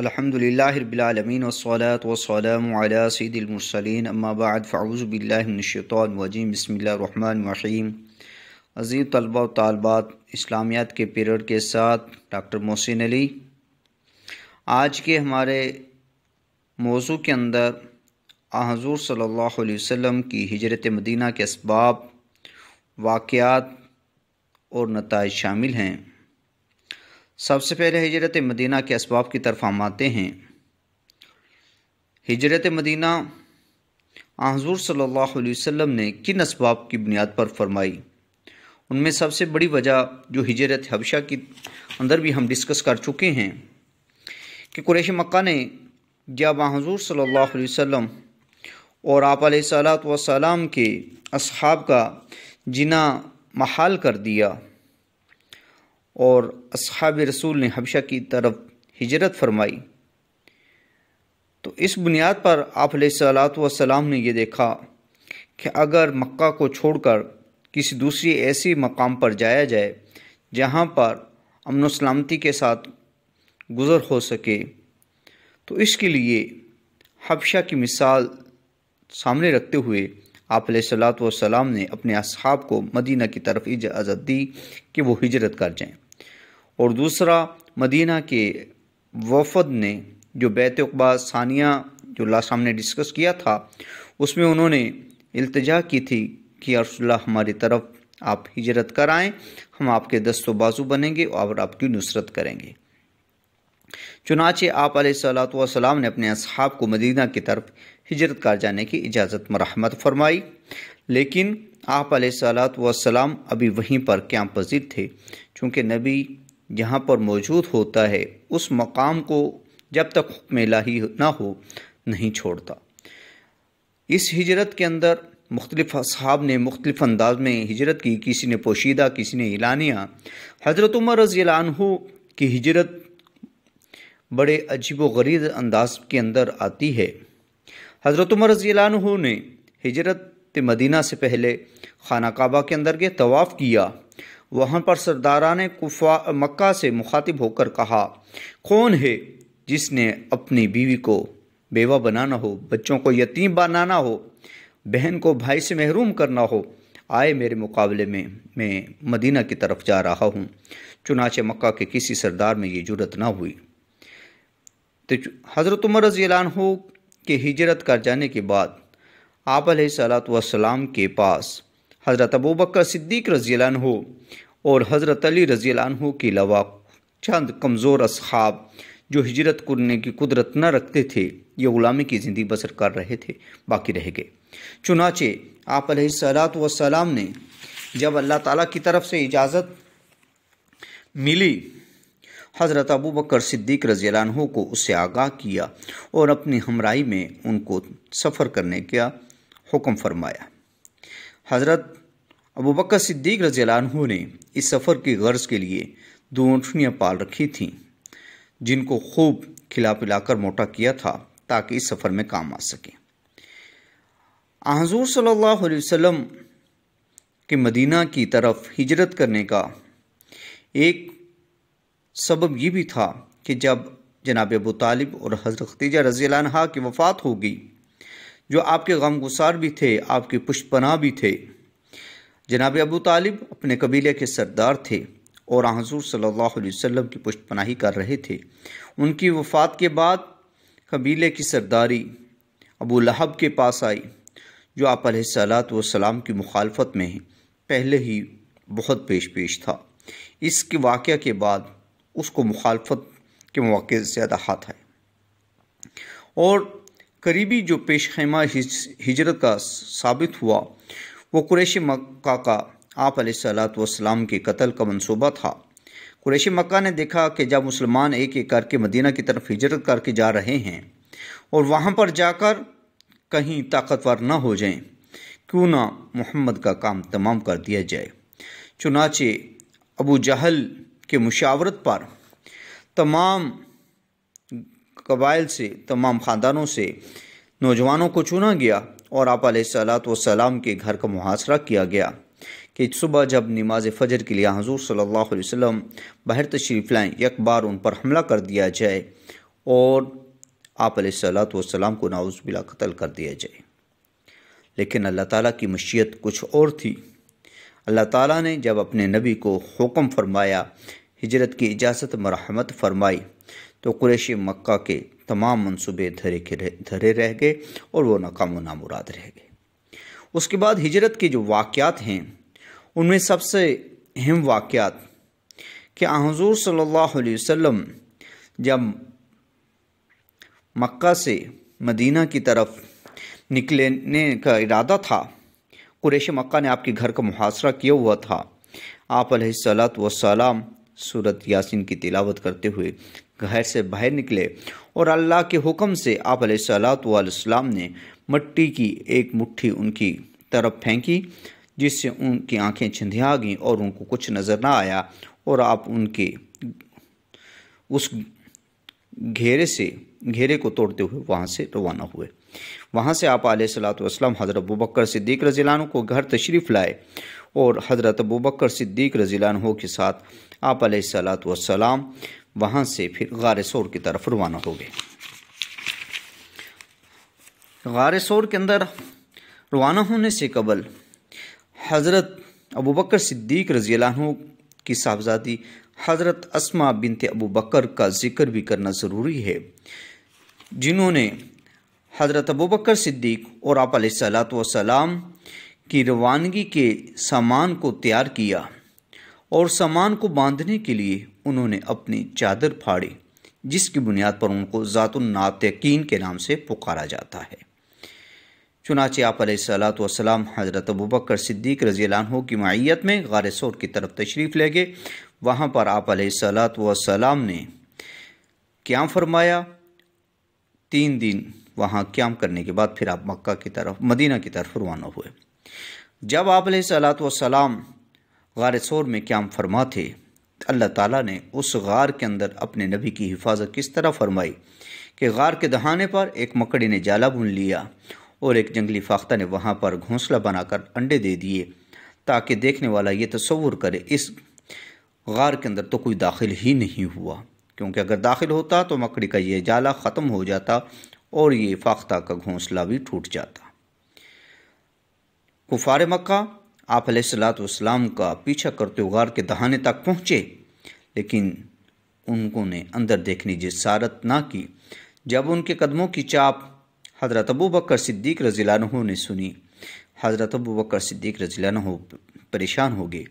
अलहमदिल्लाबिलमीन वसलात वसलाम सदमसलिन अम्माबाद बसमिल बसमीम अज़ीज़ तलबा तलबात इस्लामियात के पीरियड के साथ डॉक्टर मोहसिन अली आज के हमारे मौजू के अंदर हजूर सल्ला अलैहि की हजरत मदीना के इसबाब वाक़ात और नतज शामिल हैं सबसे पहले हजरत मदीना के इसबाब की तरफ हम आते हैं हजरत मदीना आजूर सल्ला वसम ने किन इसबाब की बुनियाद पर फरमाई उनमें सबसे बड़ी वजह जो हजरत हबशा की अंदर भी हम डिस्कस कर चुके हैं कि कुरेश मक्का ने जब हजूर सल्ला वसम और आप सलाम के अब का जिना महाल कर दिया और अब रसूल ने हबशा की तरफ हिजरत फरमाई तो इस बुनियाद पर आप सलाम ने यह देखा कि अगर मक्का को छोड़कर किसी दूसरी ऐसी मकाम पर जाया जाए जहाँ पर अमन सलामती के साथ गुज़र हो सके तो इसके लिए हबशा की मिसाल सामने रखते हुए आप सलाम ने अपने असहाब को मदीना की तरफ इजाज़त दी कि वो हिजरत कर जाएं और दूसरा मदीना के वफद ने जो बैत अकबा सानिया जो लास्ट हमने डिस्कस किया था उसमें उन्होंने अल्तजा की थी कि अरसल्ला हमारी तरफ आप हिजरत कराएं हम आपके दस्तो बाजू बनेंगे और आपकी नुसरत करेंगे चुनाचे आप सलाम ने अपने अहाब को मदीना की तरफ हिजरत कर जाने की इजाज़त मरहमत फरमाई लेकिन आप सलाम अभी वहीं पर क्या पजीर थे चूँकि नबी जहाँ पर मौजूद होता है उस मकाम को जब तक हुक्म लाही ना हो नहीं छोड़ता इस हिजरत के अंदर मुख्तलिफ असहाब ने मुख्तलिफ अंदाज में हिजरत की किसी ने पोशीदा किसी ने एलानिया हज़रत उमर रज़ी की हिजरत बड़े अजीब व गरीब अंदाज के अंदर आती है हज़रत उमर रज़ी ने हिजरत मदीना से पहले खाना काबा के अंदर के तवाफ़ किया वहाँ पर सरदारा ने कुफा मक्का से मुखातिब होकर कहा कौन है जिसने अपनी बीवी को बेवा बनाना हो बच्चों को यतीम बनाना हो बहन को भाई से महरूम करना हो आए मेरे मुकाबले में मैं मदीना की तरफ जा रहा हूँ चुनाचे मक्का के किसी सरदार में ये जरूरत ना हुई तो हज़रत उमर रजीलान हो के हिजरत कर जाने के बाद आप सलात वसलाम के पास हज़रत अबू बकर सिद्दीक रजीलान हो और हज़रत अली रजीलान हो के अलावा चंद कमज़ोर अब जो हिजरत करने की कुदरत न रखते थे ये ग़ुलामी की ज़िंदगी बसर कर रहे थे बाकी रह गए चुनाचे आप सलात वसलाम ने जब अल्लाह ताला की तरफ से इजाज़त मिली हज़रत अबू बकर सिद्दीक हो को उससे आगाह किया और अपनी हमराई में उनको सफ़र करने का हुक्म फरमाया हज़रत अबूबकर सिद्दीक रजीलू ने इस सफ़र की गर्ज के लिए दो ऊँटनियाँ पाल रखी थीं जिनको खूब खिला पिलाकर मोटा किया था ताकि इस सफ़र में काम आ सके आजूर सल्ला वसम के मदीना की तरफ हिजरत करने का एक सबब यह भी था कि जब जनाब अबू तालिब और हज़रत खतीजा रज़ी की वफ़ात हो गई जो आपके गम गुसार भी थे आपके पुष्पना भी थे जनाब अबू तालिब अपने कबीले के सरदार थे और हजूर सल्लल्लाहु अलैहि वसल्लम की ही कर रहे थे उनकी वफ़ात के बाद कबीले की सरदारी अबू लहब के पास आई जो आप सलात वसलाम की मुखालफत में पहले ही बहुत पेश पेश था इसके वाक़ के बाद उसको मुखालफत के मौके से ज़्यादा हाथ आए और करीबी जो पेश खेमा हिजरत का साबित हुआ वो कुरेश मक्का का आप सलाम के कत्ल का मनसूबा था कुरेश मक्का ने देखा कि जब मुसलमान एक एक करके मदीना की तरफ हिजरत करके जा रहे हैं और वहाँ पर जाकर कहीं ताकतवर न हो जाएं क्यों ना मोहम्मद का काम तमाम कर दिया जाए चुनाचे अबू जहल के मुशावरत पर तमाम कबाइल से तमाम ख़ानदानों से नौजवानों को चुना गया और आप सलात सलाम के घर का मुहासरा किया गया कि सुबह जब नमाज फजर के लिए हजूर सल्ला वसम बहर तशरीफ़ लाएँ एक बार उन पर हमला कर दिया जाए और आप सलात सलाम को नाउज़ बिला कत्ल कर दिया जाए लेकिन अल्लाह ताली की मशीत कुछ और थी अल्लाह ताली ने जब अपने नबी को हुक्म फरमाया हजरत की इजाज़त मरहमत फरमाई तो कुरैशी मक्का के तमाम मंसूबे धरे के धरे रह गए और वो नाकाम नामुराद रह गए उसके बाद हिजरत के जो वाक़ात हैं उनमें सबसे अहम वाक़ात कि हजूर सल्लल्लाहु अलैहि वसल्लम जब मक्का से मदीना की तरफ निकलने का इरादा था कुरेश मक्का ने आपके घर का मुहासरा किया हुआ था आप सलात वसलाम सूरत यासिन की तिलावत करते हुए घर से बाहर निकले और अल्लाह के हुक्म से आप सलाम ने मट्टी की एक मुट्ठी उनकी तरफ फेंकी जिससे उनकी आंखें छिंधिया गईं और उनको कुछ नज़र ना आया और आप उनके उस घेरे से घेरे को तोड़ते हुए वहाँ से रवाना हुए वहाँ से आप सलाम हज़रत अबू बकर सिद्दीक रजीलानों को घर तशरीफ़ लाए और हज़रत अबू बकर सिद्दीक रजीलान हो के साथ आप सलात वसलाम वहाँ से फिर गार सोर की तरफ रवाना हो गए गार सोर के अंदर रवाना होने से कबल हज़रत अबू बकर सिद्दीक रजीलान की साहबजादी हज़रत असमा बिनते अबू बकर का जिक्र भी करना ज़रूरी है जिन्होंने हज़रत अबू बकर सिद्दीक और आप सलात वसलाम की रवानगी के सामान को तैयार किया और सामान को बांधने के लिए उन्होंने अपनी चादर फाड़ी जिसकी बुनियाद पर उनको ज़ातुलनातकीन के नाम से पुकारा जाता है चुनाचे आप सलाम हज़रत अबूबकर सिद्दीक रजी हो की मैत में गारसोर की तरफ तशरीफ़ ले गए वहाँ पर आप सलात वसलाम ने क्या फरमाया तीन दिन वहाँ क्याम करने के बाद फिर आप मक्का की तरफ मदीना की तरफ रवाना हुए जब आप सलाम गार सोर में क्याम फरमा थे अल्लाह ताला ने उस गार के अंदर अपने नबी की हिफाजत किस तरह फरमाई कि गार के दहाने पर एक मकड़ी ने जाला बुन लिया और एक जंगली फाख्ता ने वहाँ पर घोंसला बनाकर अंडे दे दिए ताकि देखने वाला ये तस्वुर करे इस गार के अंदर तो कोई दाखिल ही नहीं हुआ क्योंकि अगर दाखिल होता तो मकड़ी का ये जाला ख़त्म हो जाता और ये फाख्ता का घोंसला भी टूट जाता कुफार मक्का आप सलाम का पीछा करते उगार के दहाने तक पहुँचे लेकिन उनको ने अंदर देखने जसारत ना की जब उनके कदमों की चाप हज़रत अबू बकर सिद्दीक रजीलानहों ने सुनी हज़रत अबू बकर सिद्दीक रजीलानहों परेशान हो गए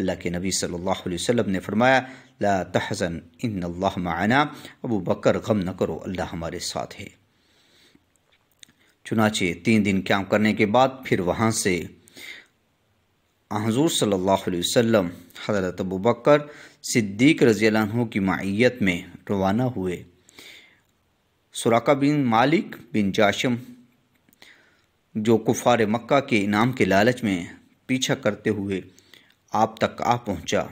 अल्लाह के नबी सल्लल्लाहु अलैहि वसल्लम ने फरमाया ला तहज़न इन अल्लाह माना अबू बकर गम न करो अल्लाह हमारे साथ है चुनाचे तीन दिन क्याम करने के बाद फिर वहाँ से हजूर सल्ला वसम हज़रत अबूबकर सिद्दीक रज़ी की मैत में रवाना हुए सुराका बिन मालिक बिन जाशम जो कुफार मक्का के इनाम के लालच में पीछा करते हुए आप तक आ पहुँचा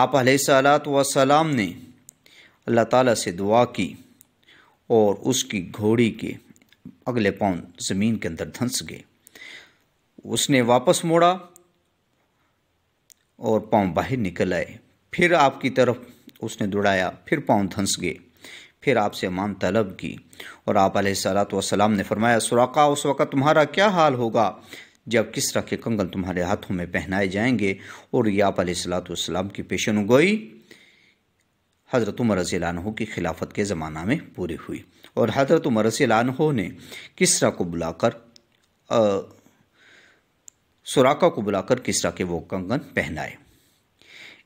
आप सलात वसलाम ने अल्लाह ताला से दुआ की और उसकी घोड़ी के अगले पाँव जमीन के अंदर धंस गए उसने वापस मोड़ा और पाँव बाहर निकल आए फिर आपकी तरफ उसने दौड़ाया फिर पाँव धंस गए फिर आपसे अमान तलब की और आप सलाम ने फरमाया सुराका उस वक़्त तुम्हारा क्या हाल होगा जब किस तरह के कंगन तुम्हारे हाथों में पहनाए जाएंगे और ये आप सलाम की पेशन गोई हज़रत उमर रसीलानहों की खिलाफत के ज़माना में पूरी हुई और हज़रत उमर रसीलानहों ने किसरा को बुलाकर सुराका को बुलाकर किसरा के वो कंगन पहनाए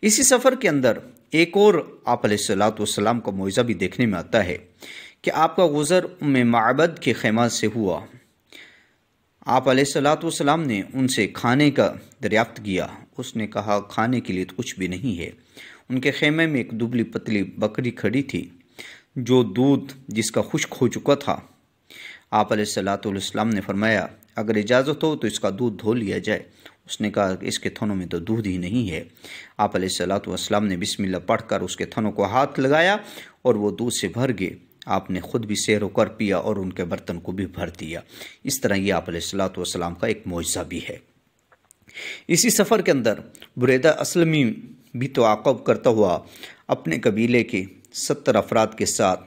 इसी सफ़र के अंदर एक और आप सलाम का मुआवजा भी देखने में आता है कि आपका गुज़र में मबद के खेमा से हुआ आप सलाम ने उनसे खाने का दरियाफ्त किया उसने कहा खाने के लिए तो कुछ भी नहीं है उनके खेमे में एक दुबली पतली बकरी खड़ी थी जो दूध जिसका खुश्क हो चुका था आप सलातम ने फरमाया अगर इजाज़त हो तो इसका दूध धो लिया जाए उसने कहा इसके थनों में तो दूध ही नहीं है आप सलातम ने बिस्मिल्ला पढ़कर उसके थनों को हाथ लगाया और वो दूध से भर गए आपने खुद भी सैर कर पिया और उनके बर्तन को भी भर दिया इस तरह ये आप सलातम का एक मुआवजा भी है इसी सफ़र के अंदर बुरेदा असलमी भी तो आकब करता हुआ अपने कबीले के सत्तर अफराद के साथ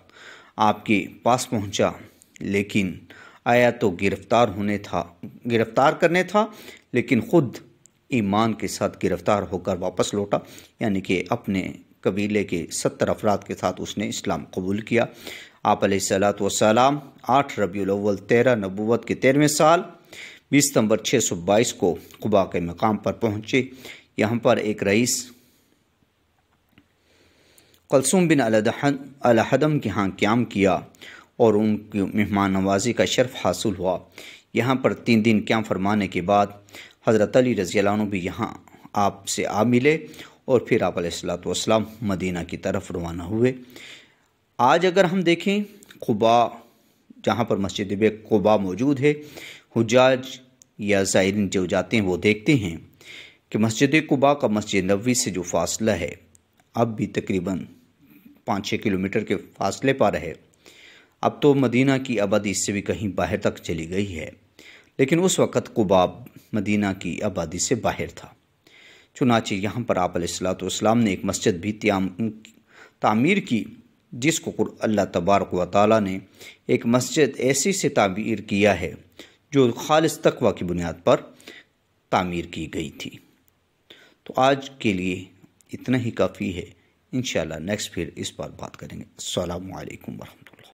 आपके पास पहुंचा लेकिन आया तो गिरफ़्तार होने था गिरफ़्तार करने था लेकिन ख़ुद ईमान के साथ गिरफ़्तार होकर वापस लौटा यानी कि अपने कबीले के सत्तर अफराद के साथ उसने इस्लाम कबूल किया आप सलात वसलाम आठ रबी अव्वल तेरह नबूत के तेरहवें साल बीस सितंबर छः सौ बाईस को कुबा के मकाम पर पहुँचे यहाँ पर एक रईस कलसुम बिन अलहदम के यहाँ क्याम किया और उनकी मेहमान नवाजी का शर्फ हासिल हुआ यहाँ पर तीन दिन क्याम फरमाने के बाद हज़रत अली रज़ी भी यहाँ आपसे आ मिले और फिर आप सलाम मदीना की तरफ रवाना हुए आज अगर हम देखें कुबा जहाँ पर मस्जिद कुबा मौजूद है हजाज या ज़ायरीन जो जाते हैं वो देखते हैं कि मस्जिद कुबा का मस्जिद नबी से जो फासला है अब भी तकरीबन पाँच छः किलोमीटर के फासले पर है अब तो मदीना की आबादी इससे भी कहीं बाहर तक चली गई है लेकिन उस वक़्त कुबाब मदीना की आबादी से बाहर था चुनाचे यहाँ पर आप सलाम ने एक मस्जिद भी तामीर की जिसको अल्लाह तबारक व ताली ने एक मस्जिद ऐसी से तामीर किया है जो खालस तकवा की बुनियाद पर तामीर की गई थी तो आज के लिए इतना ही काफ़ी है इन नेक्स्ट फिर इस पर बात करेंगे अल्लाम वरहमल